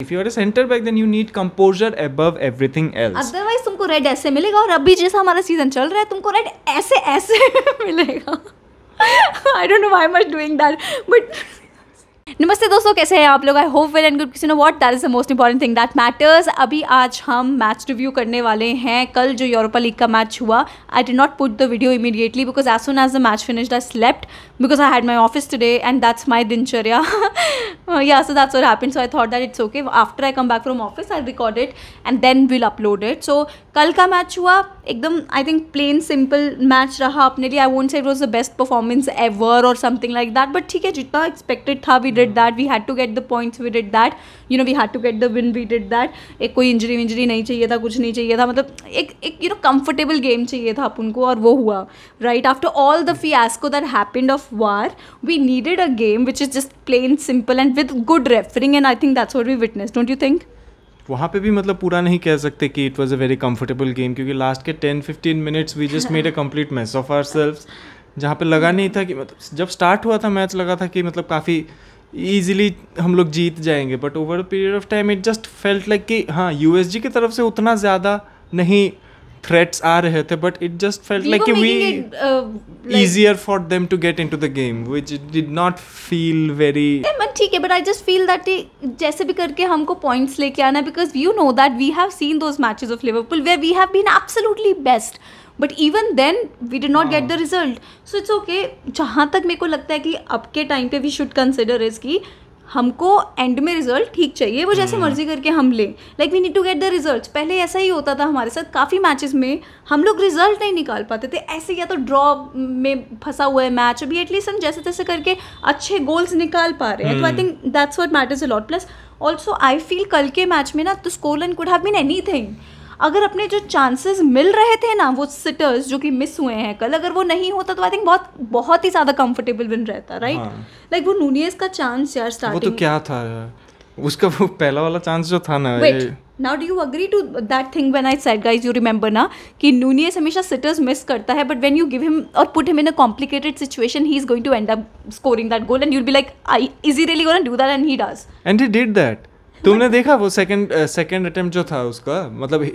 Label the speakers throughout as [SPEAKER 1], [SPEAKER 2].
[SPEAKER 1] If you are a center back, then you need composure above everything else.
[SPEAKER 2] Otherwise, तुमको red ऐसे मिलेगा और अभी जैसा हमारा season चल रहा है तुमको red ऐसे ऐसे मिलेगा I don't know why much doing that, but नमस्ते दोस्तों कैसे हैं आप लोग I hope well and good किसी know what that is the most important thing that matters अभी आज हम मैच रिव्यू करने वाले हैं कल जो यूरोपा लीग का मैच हुआ I did not put the video immediately because as soon as the match finished I slept because I had my office today and that's my dincharya. Uh, yeah, so that's what happened. So I thought that it's okay. After I come back from office, i record it and then we'll upload it. So kalka match hua, I think plain simple match raha apne liye. I won't say it was the best performance ever or something like that. But okay, jita expected tha, we did that. We had to get the points, we did that. You know, we had to get the win, we did that. Ek koi injury, injury nahi chahiye tha, kuch nahi chahiye tha. Matlab, ek, ek, you know, comfortable game chahiye tha apunko aur wo hua. Right, after all the fiasco that happened of of VAR we needed a game which is just plain simple and with good refereeing and I think that's what we witness don't you think
[SPEAKER 1] वहाँ पे भी मतलब पूरा नहीं कह सकते कि it was a very comfortable game क्योंकि लास्ट के ten fifteen minutes we just made a complete match of our self जहाँ पे लगा नहीं था कि मतलब जब स्टार्ट हुआ था मैच लगा था कि मतलब काफ़ी ईजिली हम लोग जीत जाएंगे but over a period of time it just felt like कि हाँ यू की तरफ से उतना ज़्यादा नहीं threats आ रहे थे but it just felt we like we it,
[SPEAKER 2] uh, like, easier
[SPEAKER 1] for them to get into the game which did not feel very
[SPEAKER 2] yeah, but ठीक है but I just feel that जैसे भी करके हमको points लेके आना because you know that we have seen those matches of Liverpool where we have been absolutely best but even then we did not not get the result so it's okay जहाँ तक मेरे को लगता है कि अब के time पे we should consider is की हमको एंड में रिजल्ट ठीक चाहिए वो जैसे हम्म। मर्जी करके हम लें like we need to get the result पहले ऐसा ही होता था हमारे साथ काफ़ी मैचेस में हम लोग रिजल्ट नहीं निकाल पाते थे ऐसे या तो ड्रॉ में फंसा हुआ है मैच अभी एटलीस्ट हम जैसे तैसे करके अच्छे गोल्स निकाल पा रहे हैं तो I think that's what matters a lot plus also I feel कल के मैच में ना तो स्कोलन could have been anything अगर अपने जो चांसेस मिल रहे थे ना वो सिटर्स जो कि मिस हुए हैं कल अगर वो नहीं होता तो आई थिंक बहुत बहुत ही ज़्यादा कंफर्टेबल बन रहता राइट हाँ। लाइक like, वो नूनियस का चांस यार स्टार्टिंग वो तो क्या
[SPEAKER 1] था उसका वो पहला वाला चांस जो था ना wait
[SPEAKER 2] now do you agree to that thing when I said guys you remember ना कि नूनियस हमेशा सिटर्स मिस करता है but when you give him और put him in a complicated situation he is going to end up scoring that goal and you will be like I is he really gonna do that and he does
[SPEAKER 1] and he did that तुमने देखा वो second second attempt जो था उसका मतलब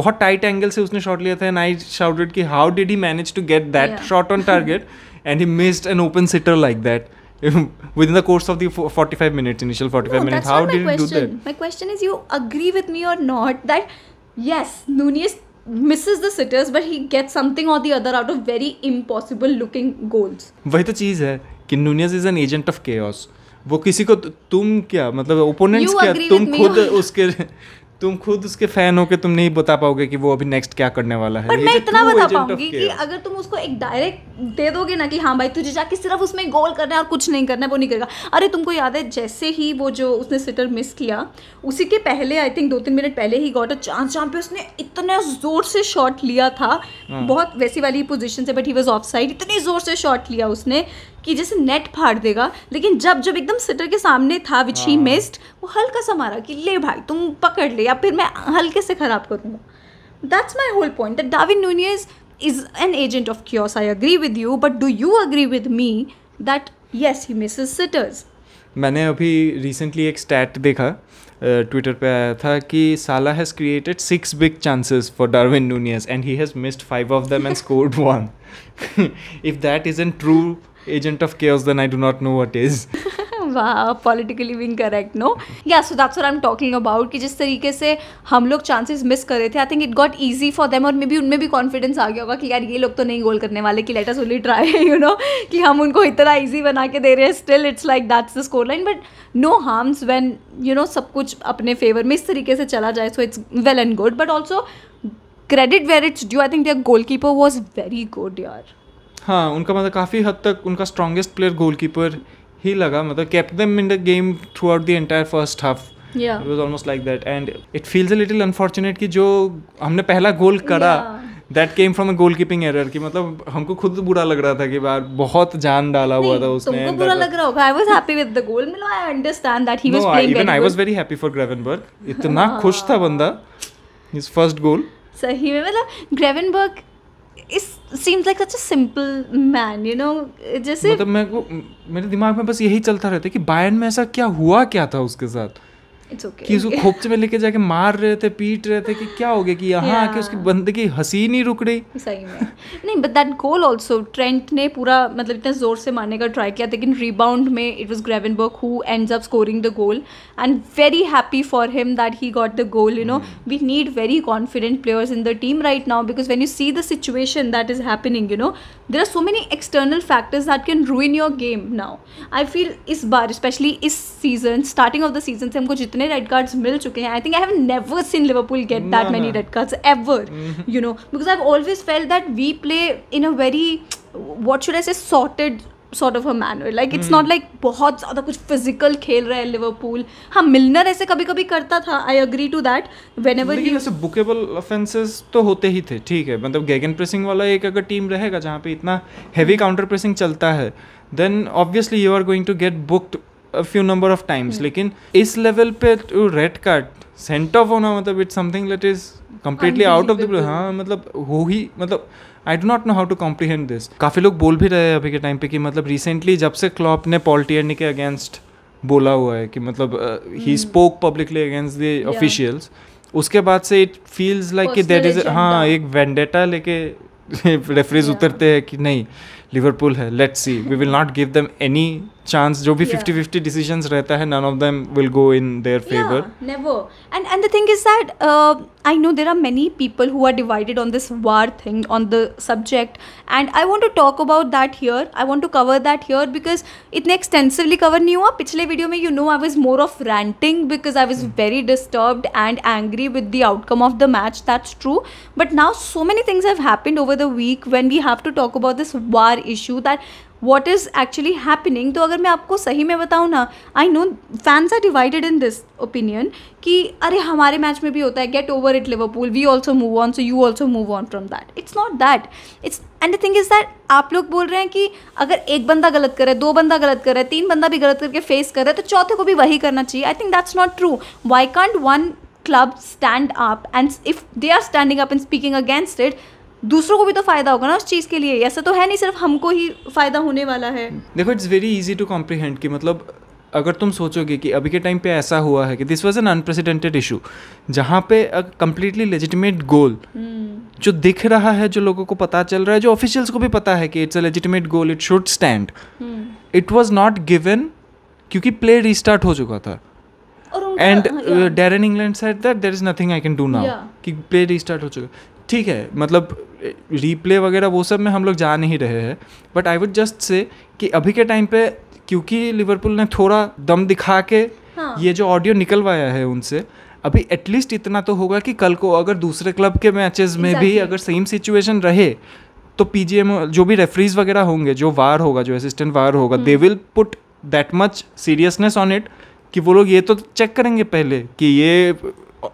[SPEAKER 1] बहुत tight angle से उसने शॉट लिया था एंड आई शाउटेड कि how did he manage to get that shot on target and he missed an open sitter like that within the course of the 45 minutes initial 45 no, that's minutes not how my did question. you do that
[SPEAKER 2] my question is you agree with me or not that yes nunez misses the sitters but he gets something or the other out of very impossible looking goals
[SPEAKER 1] वही तो चीज है कि Nunez is an agent of chaos वो किसी को तुम क्या मतलब ओपोनेंट्स क्या तुम खुद उसके तुम खुद उसके फैन हो के तुम नहीं बता पाओगे कि वो अभी नेक्स्ट क्या करने वाला है पर मैं इतना बता पाऊंगी कि
[SPEAKER 2] अगर तुम उसको एक डायरेक्ट दे दोगे ना कि हाँ भाई तुझे जाके सिर्फ उसमें गोल करना है और कुछ नहीं करना है वो नहीं करेगा अरे तुमको याद है जैसे ही वो जो उसने सिटर मिस किया उसी के पहले आई थिंक दो तीन मिनट पहले ही गॉट अ चांस जहाँ पे उसने इतना जोर से शॉट लिया था हाँ। बहुत वैसी वाली पोजिशन से but he was offside इतनी जोर से शॉट लिया उसने कि जैसे नेट फाड़ देगा लेकिन जब जब एकदम सिटर के सामने था विच ही मिस्ड वो हल्का सा मारा कि ले भाई तुम पकड़ ले या फिर मैं हल्के से ख़राब कर दूँगा that's my whole point that Darwin Nunez is an agent of क्योर्स I agree with you but do you agree with me that yes he misses sitters
[SPEAKER 1] मैंने अभी रिसेंटली एक स्टैट देखा ट्विटर पे आया था कि साला has created six big chances for Darwin Nunez and he has missed five of them and scored one if that is an true agent of chaos, then I do not know what is.
[SPEAKER 2] वाह politically being correct no yeah so that's I am talking about कि जिस तरीके से हम लोग chances miss कर रहे थे I think it got easy for them और मे बी उनमें भी कॉन्फिडेंस आ गया होगा कि यार ये लोग तो नहीं गोल करने वाले कि let us only try you know कि हम उनको इतना ईजी बना के दे रहे हैं still it's like that's the score line but no harms when you know सब कुछ अपने फेवर में इस तरीके से चला जाए so it's well and good but also credit where it's due I think their goalkeeper was very good यार
[SPEAKER 1] हाँ उनका मतलब काफ़ी हद तक उनका स्ट्रॉन्गेस्ट प्लेयर गोलकीपर ही लगा मतलब kept them in the game throughout the entire first half it was almost like that and it feels a little unfortunate कि जो हमने पहला गोल करा that came from a goalkeeping error कि मतलब हमको खुद बुरा लग रहा था कि बार बहुत जान डाला हुआ था उसने तुमको बुरा लग
[SPEAKER 2] रहा होगा I was happy with the goal मतलब I understand that he was playing even I was
[SPEAKER 1] very happy for Gravenberch इतना हाँ। खुश था बंदा हिज फर्स्ट गोल
[SPEAKER 2] सही में मतलब Gravenberch is seems like such simple man you know जैसे मतलब
[SPEAKER 1] मेरे को मेरे दिमाग में बस यही चलता रहता है कि बायन में ऐसा क्या हुआ क्या था उसके साथ
[SPEAKER 2] कि उसको खोपचे
[SPEAKER 1] में लेके जाके मार रहे थे पीट रहे थे कि क्या हो गया कि यहाँ आके उसकी बंदगी हंसी नहीं रुक रही
[SPEAKER 2] सही में नहीं but that goal also Trent ने पूरा मतलब इतना जोर से मारने का ट्राई किया लेकिन रिबाउंड में it was Burke who end up scoring the goal and very happy for him that he got the goal you know we need very confident players in the team right now because when you see the situation that is happening you know there are so many external factors that can ruin your game now I feel इस बार especially इस season starting of the season से हमको जितना इतने red cards मिल चुके हैं I think I have never seen Liverpool get that many red cards ever you know because I always felt that we play in a very what should I say sorted sort of a manner like it's not like बहुत ज़्यादा कुछ physical खेल रहा है Liverpool हाँ मिलनर ऐसे कभी कभी करता था I agree to that whenever
[SPEAKER 1] ऐसे बुकेबल ऑफेंसेस तो होते ही थे ठीक है मतलब गैगन प्रेसिंग वाला एक अगर टीम रहेगा जहाँ पे इतना हैवी काउंटर प्रेसिंग चलता है then obviously you are going to get booked few number of times लेकिन इस लेवल पे रेड कार्ड सेंट ऑफ होना मतलब it's something that is completely out of the हाँ मतलब हो ही मतलब I do not know how to comprehend this काफ़ी लोग बोल भी रहे हैं अभी के टाइम पे कि मतलब रिसेंटली जब से क्लॉप ने पॉल्टियर्नी के अगेंस्ट बोला हुआ है कि मतलब he spoke publicly against the officials उसके बाद से इट फील्स लाइक कि देट इज हाँ एक वेंडेटा लेके रेफरीज उतरते हैं कि नहीं लिवरपूल है let's see we will not give them any chance जो भी फिफ्टी फिफ्टी डिसीजन रहता है none of them will go in their favour
[SPEAKER 2] never and and the thing is that I know there are many people who are divided on this VAR thing on the subject and I want to talk about that here I want to cover that here because इतने extensively cover नहीं हुआ पिछले video में you know I was more of ranting because I was very disturbed and angry with the outcome of the match that's true but now so many things have happened over the week when we have to talk about this VAR or issue that what is actually happening तो अगर मैं आपको सही में बताऊँ ना I know fans are divided in this opinion कि अरे हमारे मैच में भी होता है get over it Liverpool we also move on so you also move on from that it's not that it's and the thing is that आप लोग बोल रहे हैं कि अगर एक बंदा गलत करे दो बंदा गलत करे तीन बंदा भी गलत करके फेस करे तो चौथे को भी वही करना चाहिए I think that's not true why can't one club stand up and if they are standing up and speaking against it दूसरों को भी तो फायदा होगा ना उस चीज़ के लिए ऐसा तो है नहीं सिर्फ हमको ही फायदा होने वाला है
[SPEAKER 1] देखो it's very easy to comprehend कि मतलब अगर तुम सोचोगे कि अभी के टाइम पे ऐसा हुआ है कि this was an unprecedented issue जहाँ पे कम्प्लीटली लेजिटिमेट गोल जो दिख रहा है जो लोगों को पता चल रहा है जो ऑफिशियल्स को भी पता है कि it's a legitimate goal it should stand it was not given क्योंकि प्ले रिस्टार्ट हो चुका था and Darren England said that there is nothing I can do now कि प्ले रिस्टार्ट हो चुका ठीक है मतलब रीप्ले वगैरह वो सब में हम लोग जा नहीं रहे हैं but I would just say कि अभी के टाइम पे क्योंकि लिवरपूल ने थोड़ा दम दिखा के हाँ. ये जो ऑडियो निकलवाया है उनसे अभी एटलीस्ट इतना तो होगा कि कल को अगर दूसरे क्लब के मैचेस में भी अगर सेम सिचुएशन रहे तो पीजीएम जो भी रेफरीज वगैरह होंगे जो वार होगा जो असिस्टेंट वार होगा they will put that much seriousness on it कि वो लोग ये तो चेक करेंगे पहले कि ये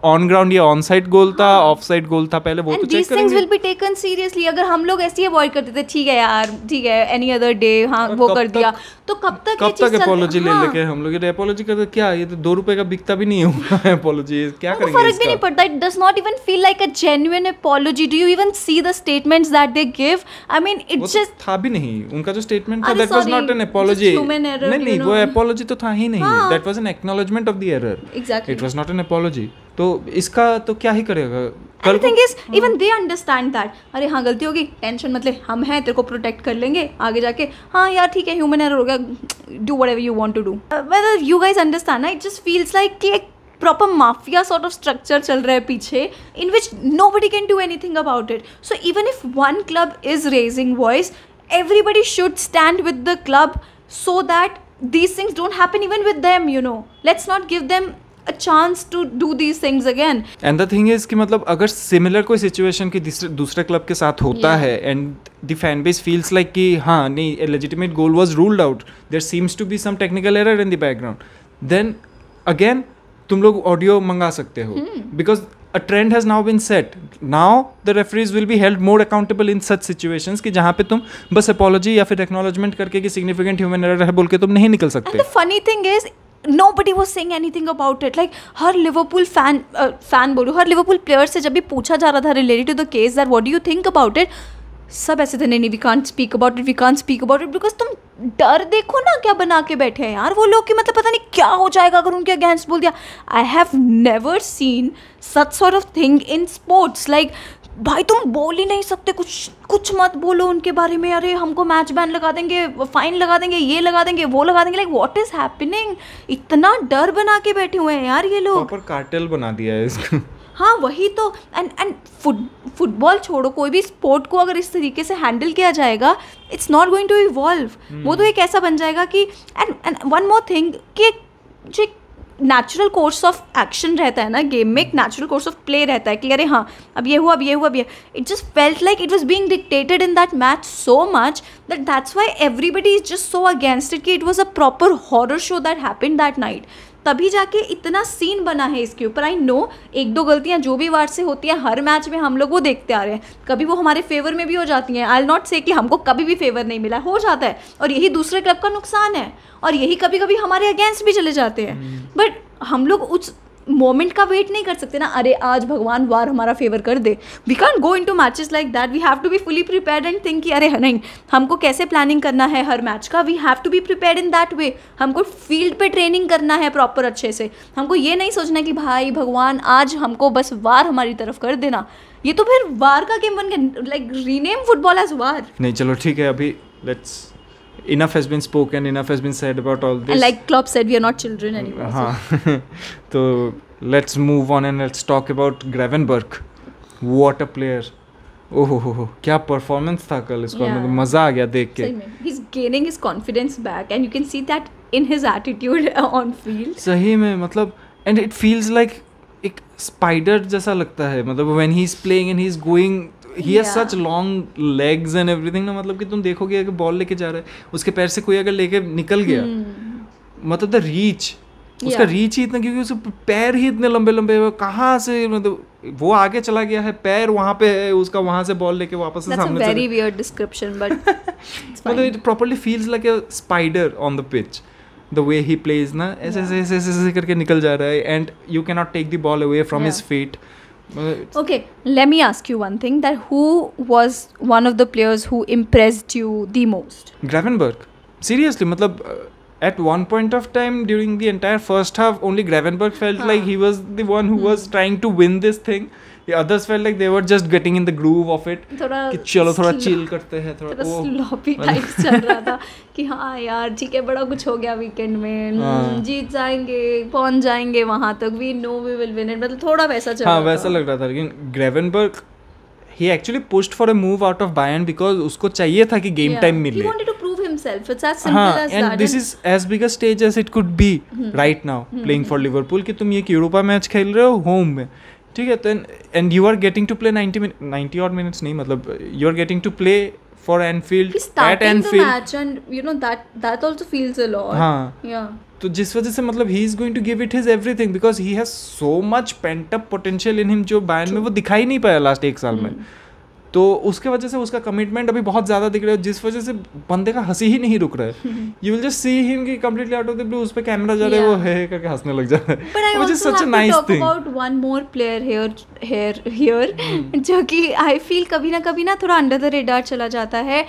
[SPEAKER 1] ऑन ग्राउंड या ऑन साइड गोल था ऑफ साइड गोल था पहले वो तो चेक करेंगे विल
[SPEAKER 2] बी टेकन सीरियसली अगर हम लोग ऐसे ही अवॉइड करते थे ठीक है यार ठीक है एनी अदर डे हां वो कर दिया तो कब तक कब तक अपोलॉजी ले हाँ। लेके
[SPEAKER 1] हम लोग ये अपोलॉजी तो करते तो क्या ये तो दो रुपए का बिकता भी नहीं हुआ है अपोलॉजी क्या करेंगे फर्क भी नहीं
[SPEAKER 2] पड़ता it does not even feel like a genuine apology do you even see the statements that they give I mean it just
[SPEAKER 1] था भी नहीं उनका जो स्टेटमेंट था that was not an apology नहीं नहीं वो अपोलॉजी तो था ही नहीं that was an acknowledgement of the error exactly it was not an apology तो इसका तो क्या ही करेगा कल thing is
[SPEAKER 2] even they understand that अरे हाँ गलती होगी टेंशन मतलब हम हैं तेरे को प्रोटेक्ट कर लेंगे आगे जाके हाँ यार ठीक है ह्यूमन एरर हो गया do whatever you want to do whether you guys understand it just feels like कि एक proper mafia sort of structure चल रहा है पीछे in which nobody can do anything about it so even if one club is raising voice everybody should stand with the club so that these things don't happen even with them you know let's not give them a chance to do these things again
[SPEAKER 1] and the thing is कि मतलब अगर similar कोई situation की दूसरे club के साथ होता yeah. है and the fan base feels like कि हाँ नहीं legitimate goal was ruled out there seems to be some technical error in the background then again तुम लोग ऑडियो मंगा सकते हो because a trend has now been set now the referees will be held more accountable in such situation की जहाँ पे तुम बस अपॉलॉजी या फिर एक्नोलॉजमेंट करके कि सिग्निफिकेंट ह्यूमन एरर है बोल के तुम नहीं निकल सकते
[SPEAKER 2] funny thing is nobody was saying anything about it like her liverpool fan uh, fan बोलूँ हर लिवरपूल प्लेयर से जब भी पूछा जा रहा था related to the case that what do you think about it सब ऐसे थे नहीं नहीं we can't speak about it we can't speak about it because तुम डर देखो ना क्या बना के बैठे हैं यार वो लोग कि मतलब पता नहीं क्या हो जाएगा अगर उनके अगेंस्ट बोल दिया I have never seen such sort of thing in sports like भाई तुम बोल ही नहीं सकते कुछ कुछ मत बोलो उनके बारे में अरे हमको मैच बैन लगा देंगे फाइन लगा देंगे ये लगा देंगे वो लगा देंगे लाइक व्हाट इज हैपनिंग इतना डर बना के बैठे हुए हैं यार ये लोग
[SPEAKER 1] कार्टेल बना दिया है इसको
[SPEAKER 2] हाँ वही तो एंड एंड फुटबॉल छोड़ो कोई भी स्पोर्ट को अगर इस तरीके से हैंडल किया जाएगा it's not going to evolve वो तो एक ऐसा बन जाएगा कि and and one more thing कि नेचुरल कोर्स ऑफ एक्शन रहता है ना गेम में एक नेचुरल कोर्स ऑफ प्ले रहता है कि अरे हाँ अब ये हुआ अब ये हुआ अब ये it just felt like it was being dictated in that match so much that that's why everybody is just so against it कि it was a proper horror show that happen that night तभी जाके इतना scene बना है इसके ऊपर I know एक दो गलतियाँ जो भी वार से होती हैं हर मैच में हम लोग वो देखते आ रहे हैं कभी वो हमारे फेवर में भी हो जाती हैं आई एल नॉट से कि हमको कभी भी फेवर नहीं मिला हो जाता है और यही दूसरे क्लब का नुकसान है और यही कभी कभी हमारे अगेंस्ट भी चले जाते हैं बट हम्म। हम लोग उस मोमेंट का वेट नहीं कर सकते ना अरे आज भगवान वार हमारा फेवर कर दे we can go into matches like that we have to be fully prepare and think कि अरे नहीं हमको कैसे प्लानिंग करना है हर मैच का we have to be prepare in that way हमको फील्ड पे ट्रेनिंग करना है प्रॉपर अच्छे से हमको ये नहीं सोचना कि भाई भगवान आज हमको बस वार हमारी तरफ कर देना ये तो फिर वार का गेम बन गया like rename football as VAR
[SPEAKER 1] नहीं चलो ठीक है अभी let's enough has been spoken enough has been said about all this and like
[SPEAKER 2] klopp said we are not children uh, anymore uh-huh.
[SPEAKER 1] so. so let's move on and let's talk about gravenberg what a player Oh, क्या performance था कल इसको yeah. मजा आ गया देख के
[SPEAKER 2] he is gaining his confidence back and you can see that in his attitude on field
[SPEAKER 1] सही में मतलब एंड इट फील्स एक स्पाइडर जैसा लगता है मतलब when he is playing and he is going he has such long legs and everything ना मतलब कि तुम देखोगे अगर बॉल लेके जा रहा है उसके पैर से कोई अगर लेके निकल गया hmm. मतलब द रीच yeah. उसका रीच ही इतना क्योंकि उसके पैर ही इतने लंबे लंबे कहाँ से मतलब वो आगे चला गया है पैर वहाँ पे है उसका वहाँ से बॉल लेके वापस That's सामने वेरी
[SPEAKER 2] वियर्ड डिस्क्रिप्शन बट
[SPEAKER 1] मतलब it properly feels like a spider on the pitch the way he plays ना ऐसे ऐसे ऐसे ऐसे करके निकल जा रहा है and you cannot take the ball away from his feet Well,
[SPEAKER 2] okay, let me ask you one thing: that who was one of the players who impressed you the most?
[SPEAKER 1] Gravenberg. Seriously, matlab, uh, at one point of time during the entire first half, only Gravenberg felt huh. like he was the one who hmm. was trying to win this thing. Others felt like they were just getting in the groove of it
[SPEAKER 2] कि चलो थोड़ा chill
[SPEAKER 1] करते हैं थोड़ा sloppy type oh. चल रहा
[SPEAKER 2] था कि हाँ यार ठीक है बड़ा कुछ हो गया वीकेंड में हाँ। हम्म, जीत जाएंगे पहुंच जाएंगे वहां तक we know we will win it मतलब थोड़ा वैसा चल हाँ वैसा लग
[SPEAKER 1] रहा था लेकिन Gravenberch he actually pushed for a move out of Bayern because उसको चाहिए था कि गेम टाइम मिले he wanted
[SPEAKER 2] to prove himself it's as simple हाँ, as and this is
[SPEAKER 1] as big a stage as it could be hmm. right now hmm, playing for liverpool कि तुम ये Europa match खेल रहे हो home में ठीक है then and you are getting to play minute ninety और मिनट्स नहीं मतलब you are getting to play for Anfield at Anfield match
[SPEAKER 2] and you know that that also feels a lot हां या
[SPEAKER 1] तो जिस वजह से मतलब he is going to give it his everything because he has so much pent up potential in him जो बैन में वो दिखाई नहीं पाया लास्ट एक साल hmm. में हम्म। तो उसके वजह से उसका कमिटमेंट अभी बहुत ज़्यादा दिख रहा है जिस वजह से बंदे का हंसी ही नहीं रुक रहा है you will just see him की completely out of the blue उस पे कैमरा जा रहा है वो है करके हंसने लग जा रहा है which is such a nice thing about
[SPEAKER 2] one more player here here here जो कि आई फील कभी ना कभी ना थोड़ा अंडर द रेडार चला जाता है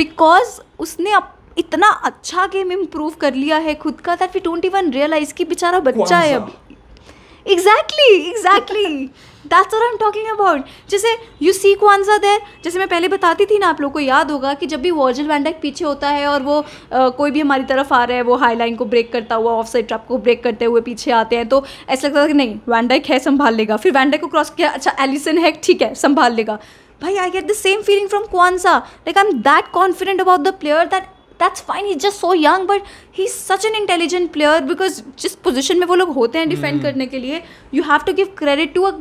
[SPEAKER 2] बिकॉज उसने अप, इतना अच्छा गेम इंप्रूव कर लिया है खुद का that we don't even realise कि बेचारा बच्चा है अभी exactly exactly that's are am talking about जैसे यू सी क्वानजा देर जैसे मैं पहले बताती थी ना आप लोग को याद होगा कि जब भी वॉर्जल वैंडक पीछे होता है और वो आ, कोई भी हमारी तरफ आ रहा है वो हाई लाइन को ब्रेक करता हुआ ऑफ साइड ट्रैप को ब्रेक करते हुए पीछे आते हैं तो ऐसा लगता था कि नहीं वैंडक है संभाल लेगा फिर वैंडक को क्रॉस किया अच्छा एलिसन है ठीक है संभाल लेगा भाई I get the same feeling from Quansah like I am that confident about the player that that's fine he just so young but he is such an intelligent player because जिस position में वो लोग होते हैं defend mm. करने के लिए you have to give credit to a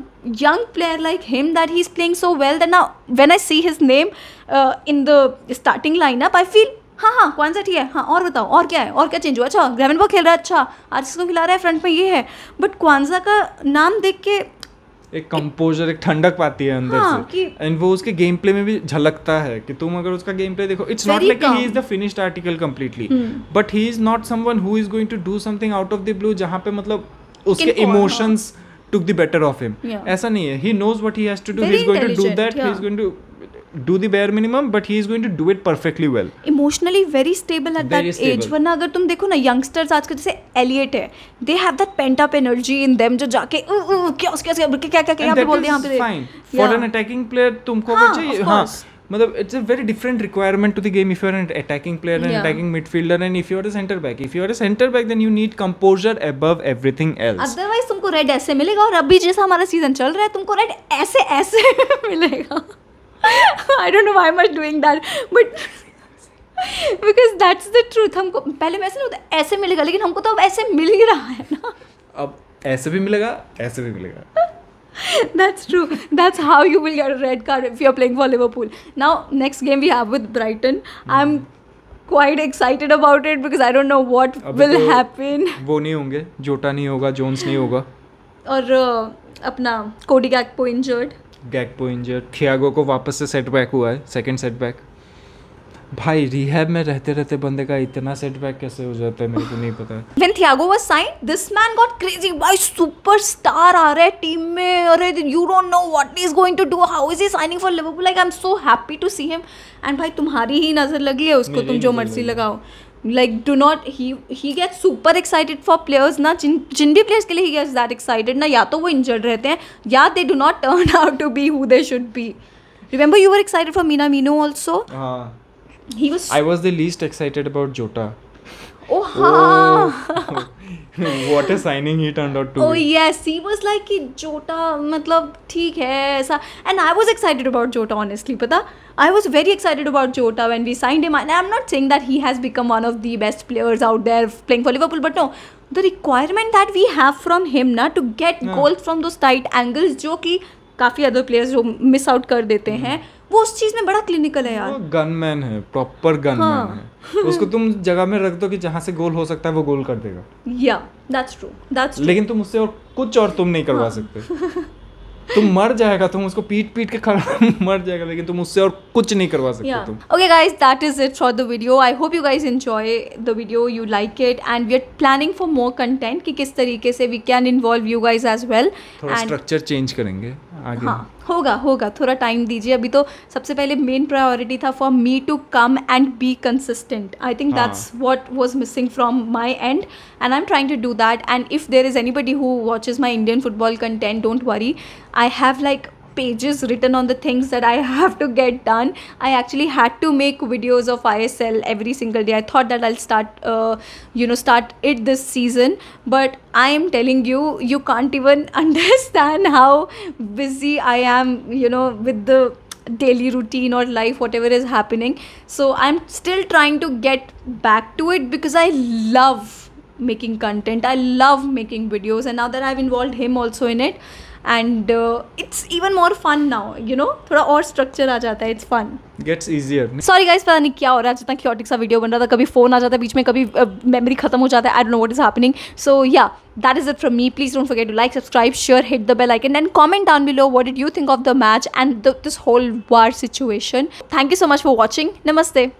[SPEAKER 2] young player like him that he is playing so well that ना when I see his name in the starting line up I feel हाँ हाँ कौन सा ठीक है हाँ और बताओ और क्या है और क्या चेंज हुआ अच्छा ग्रेवन वो खेल रहा है अच्छा आज इसको खिला रहा है फ्रंट में ये है बट क्वानजा का नाम
[SPEAKER 1] देख के एक कंपोजर एक ठंडक पाती है अंदर हाँ, से एंड वो उसके गेम प्ले में भी झलकता है कि तुम अगर उसका गेम प्ले देखो it's not like he is the finished article completely but he is not someone who is going to do something out of the blue जहां पे मतलब उसके emotions took the better of him ऐसा नहीं है he knows what he has to do he is going to do that he is going to do the bare minimum but he is going to do it perfectly well
[SPEAKER 2] emotionally very stable at very that stable. age वरना अगर तुम देखो ना youngsters आजकल जैसे Elliott है they have that pent up energy in them जो जाके क्या उसके क्या क्या क्या यहाँ पे बोल दिया यहाँ पे fine for an
[SPEAKER 1] attacking player तुमको हाँ, चाहिए हाँ मतलब it's a very different requirement to the game if you are an attacking player and attacking midfielder and if you are a centre back if you are a centre back then you need composure above everything else
[SPEAKER 2] otherwise तुमको red ऐसे मिलेगा और अभी जैसा हमारा season चल रहा है तुमको रेड ऐसे ऐसे मिलेगा I don't know why much doing that but because that's the truth हमको पहले में ऐसे नहीं होता ऐसे मिलेगा लेकिन हमको तो अब ऐसे मिल ही रहा है ना
[SPEAKER 1] अब ऐसे भी मिलेगा ऐसे भी मिलेगा
[SPEAKER 2] that's true that's how you will get a red card if you're playing for liverpool now next game we have with brighton mm. i'm quite excited about it because i don't know
[SPEAKER 1] what will तो happen वो नहीं होंगे जोटा नहीं होगा Jones नहीं होगा
[SPEAKER 2] और अपना कोडी गैक को इंजर्ड
[SPEAKER 1] गैगपो इंजर थियागो को वापस से सेटबैक हुआ है सेकंड सेटबैक भाई रिहैब में रहते रहते बंदे का इतना सेटबैक कैसे हो जाता है मेरे को नहीं पता
[SPEAKER 2] when Thiago was sign this man got crazy भाई सुपरस्टार आ रहा है टीम में अरे you don't know what is going to do how is he signing for Liverpool like I am so happy to see him and भाई तुम्हारी ही नजर लगी है उसको तुम जो मर्जी लगाओ like do not he get super excited for players ना जिन जिन भी प्लेयर्स के लिए ही गेट्स दैट एक्साइटेड ना या तो वो इंजर्ड रहते हैं या they do not turn out to be who they should be remember you are excited for Minamino also
[SPEAKER 1] he was I was the least excited about Jota
[SPEAKER 2] oh ha
[SPEAKER 1] what a signing he turned out to oh be.
[SPEAKER 2] yes he was like कि जोटा मतलब ठीक है ऐसा and I was excited about Jota honestly पता I was very excited about Jota when we signed him and I'm not saying that he has become one of the best players out there playing for Liverpool but no the requirement that we have from him na to get yeah. goals from those tight angles जो कि काफ़ी other players जो miss out कर देते mm-hmm. हैं वो उस चीज में बड़ा क्लिनिकल है यार
[SPEAKER 1] गनमैन है प्रॉपर गनमैन हाँ. है उसको तुम जगह में रख दो कि जहां से गोल हो सकता है वो गोल कर देगा
[SPEAKER 2] या दैट्स ट्रू दैट्स लेकिन
[SPEAKER 1] तुम उससे और कुछ और तुम नहीं करवा हाँ. सकते तुम मर जाएगा तुम उसको पीट पीट के खड़ा मर जाएगा लेकिन तुम उससे और कुछ नहीं करवा सकते yeah. तुम
[SPEAKER 2] okay guys that is it for the video I hope you guys enjoy the video you like it and we are planning for more content कि किस तरीके से we can involve you guys as well structure
[SPEAKER 1] change करेंगे आगे हाँ
[SPEAKER 2] होगा होगा थोड़ा टाइम दीजिए अभी तो सबसे पहले मेन प्रायोरिटी था for me to come and be consistent I think that's what was missing from my end and I am trying to do that and if there is anybody who watch is my Indian football content don't worry I have like pages written on the things that I have to get done. I actually had to make videos of ISL every single day. I thought that I'll start, uh, you know, start it this season, but I am telling you, you can't even understand how busy I am, you know, with the daily routine or life whatever is happening so i'm still trying to get back to it because i love making content i love making videos and now that i've involved him also in it and it's even more fun now you know थोड़ा और structure आ जाता है it's fun
[SPEAKER 1] gets easier sorry
[SPEAKER 2] guys पता नहीं क्या हो रहा है जितना क्योटिक सा वीडियो बन रहा था कभी फोन आ जाता है बीच में कभी मेमोरी uh, खत्म हो जाता है I don't know what is happening so yeah that is it from me please don't forget to like subscribe share hit the bell icon and comment down below what did you think of the match and this whole war situation thank you so much for watching नमस्ते